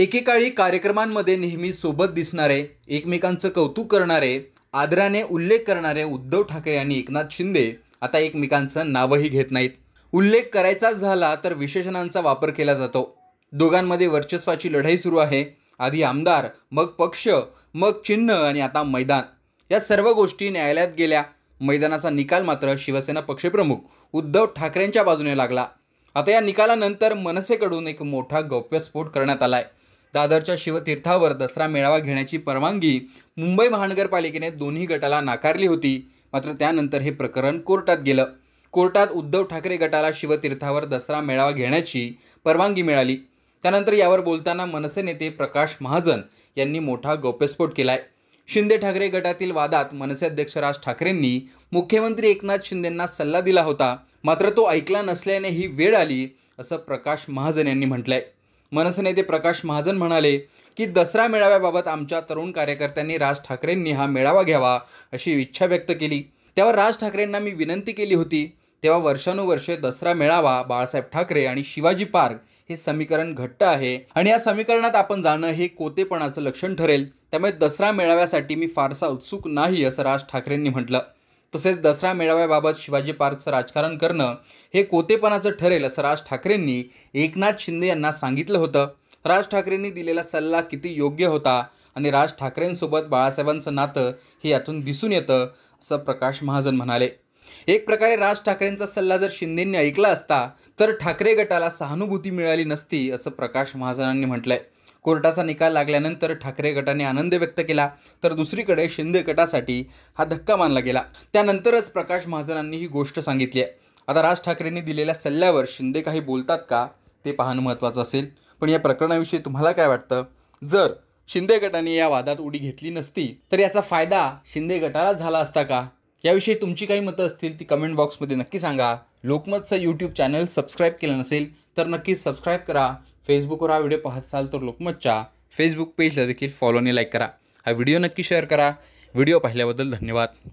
एकेकाळी कार्यक्रमांमध्ये नेहमी सोबत दिसणारे एकमेकांचं कौतुक करणारे आदराने उल्लेख करणारे उद्धव ठाकरे आणि एकनाथ शिंदे आता एकमेकांचं नावही घेत नाहीत उल्लेख करायचाच झाला तर विशेषणांचा वापर केला जातो दोघांमध्ये वर्चस्वाची लढाई सुरू आहे आधी आमदार मग पक्ष मग चिन्ह आणि आता मैदान या सर्व गोष्टी न्यायालयात गेल्या मैदानाचा निकाल मात्र शिवसेना पक्षप्रमुख उद्धव ठाकरेंच्या बाजूने लागला आता या निकालानंतर मनसेकडून एक मोठा गौप्यस्फोट करण्यात आला आहे दादरच्या शिवतीर्थावर दसरा मेळावा घेण्याची परवानगी मुंबई महानगरपालिकेने दोन्ही गटाला नाकारली होती मात्र त्यानंतर हे प्रकरण कोर्टात गेलं कोर्टात उद्धव ठाकरे गटाला शिवतीर्थावर दसरा मेळावा घेण्याची परवानगी मिळाली त्यानंतर यावर बोलताना मनसे नेते प्रकाश महाजन यांनी मोठा गौप्यस्फोट केलाय शिंदे ठाकरे गटातील वादात मनसे अध्यक्ष राज ठाकरेंनी मुख्यमंत्री एकनाथ शिंदेंना सल्ला दिला होता मात्र तो ऐकला नसल्याने ही वेळ आली असं प्रकाश महाजन यांनी म्हटलंय मनसे नेते प्रकाश महाजन म्हणाले की दसरा मेळाव्याबाबत आमच्या तरुण कार्यकर्त्यांनी राज ठाकरेंनी हा मेळावा घ्यावा अशी इच्छा व्यक्त केली तेव्हा राज ठाकरेंना मी विनंती केली होती तेव्हा वर्षानुवर्षे दसरा मेळावा बाळासाहेब ठाकरे आणि शिवाजी पार्क हे समीकरण घट्ट आहे आणि या समीकरणात आपण जाणं हे कोतेपणाचं लक्षण ठरेल त्यामुळे दसरा मेळाव्यासाठी मी फारसा उत्सुक नाही असं राज ठाकरेंनी म्हटलं तसेच दसरा मेळाव्याबाबत शिवाजी पार्कचं राजकारण करणं हे कोतेपणाचं ठरेल असं राज ठाकरेंनी एकनाथ शिंदे यांना सांगितलं होतं राज ठाकरेंनी दिलेला सल्ला किती योग्य होता आणि राज ठाकरेंसोबत बाळासाहेबांचं नातं हे यातून दिसून येतं असं प्रकाश महाजन म्हणाले एक प्रकारे राज ठाकरेंचा सल्ला जर शिंदेंनी ऐकला असता तर ठाकरे गटाला सहानुभूती मिळाली नसती असं प्रकाश महाजनांनी म्हटलंय कोर्टाचा निकाल लागल्यानंतर ठाकरे गटाने आनंद व्यक्त केला तर दुसरीकडे शिंदे गटासाठी हा धक्का मानला गेला त्यानंतरच प्रकाश महाजनांनी ही गोष्ट सांगितली आहे आता राज ठाकरेंनी दिलेल्या सल्ल्यावर शिंदे काही बोलतात का ते पाहणं महत्त्वाचं असेल पण या प्रकरणाविषयी तुम्हाला काय वाटतं जर शिंदे गटाने या वादात उडी घेतली नसती तर याचा फायदा शिंदे गटाला झाला असता का याविषयी तुमची काही मतं असतील ती कमेंट बॉक्समध्ये नक्की सांगा लोकमतचं यूट्यूब चॅनल सबस्क्राईब केलं नसेल तर नक्की सबस्क्राईब करा फेसबुकवर हा व्हिडिओ पाहत असाल तर लोकमतच्या फेसबुक पेजला देखील फॉलो आणि लाईक करा हा व्हिडिओ नक्की शेअर करा व्हिडिओ पाहिल्याबद्दल धन्यवाद